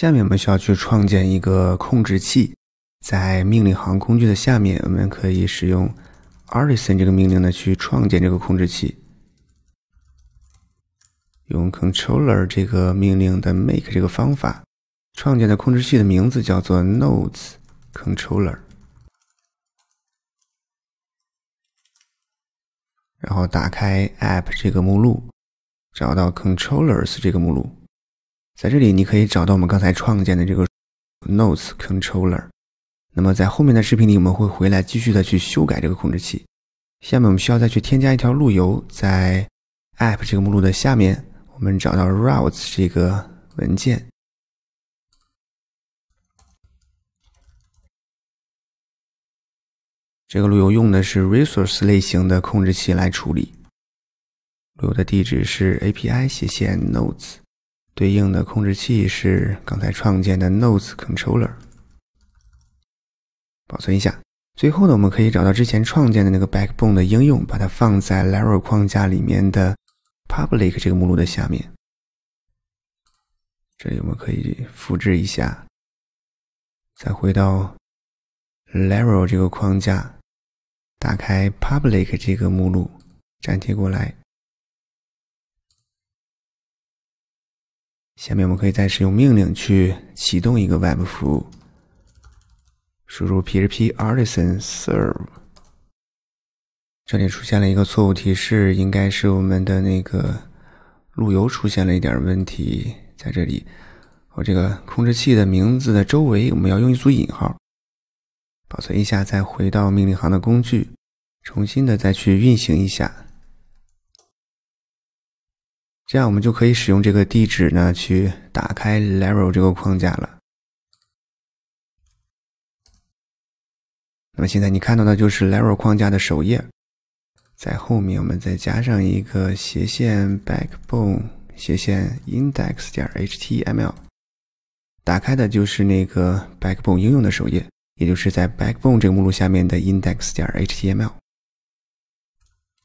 下面我们需要去创建一个控制器，在命令行工具的下面，我们可以使用 artisan 这个命令呢去创建这个控制器，用 controller 这个命令的 make 这个方法创建的控制器的名字叫做 notes controller，然后打开 app 这个目录，找到 controllers 这个目录。在这里，你可以找到我们刚才创建的这个 notes controller。那么，在后面的视频里，我们会回来继续的去修改这个控制器。下面，我们需要再去添加一条路由，在 app 这个目录的下面，我们找到 routes 这个文件。这个路由用的是 resource 类型的控制器来处理。路由的地址是 api 斜线 notes。对应的控制器是刚才创建的 Nose Controller，保存一下。最后呢，我们可以找到之前创建的那个 Backbone 的应用，把它放在 l a r r v e 框架里面的 public 这个目录的下面。这里我们可以复制一下，再回到 l a r r v e l 这个框架，打开 public 这个目录，粘贴过来。下面我们可以再使用命令去启动一个 Web 服务，输入 PHP artisan serve。这里出现了一个错误提示，应该是我们的那个路由出现了一点问题。在这里，我这个控制器的名字的周围我们要用一组引号保存一下，再回到命令行的工具，重新的再去运行一下。这样我们就可以使用这个地址呢，去打开 Laravel 这个框架了。那么现在你看到的就是 Laravel 框架的首页。在后面我们再加上一个斜线 backbone 斜线 index 点 html，打开的就是那个 backbone 应用的首页，也就是在 backbone 这个目录下面的 index 点 html。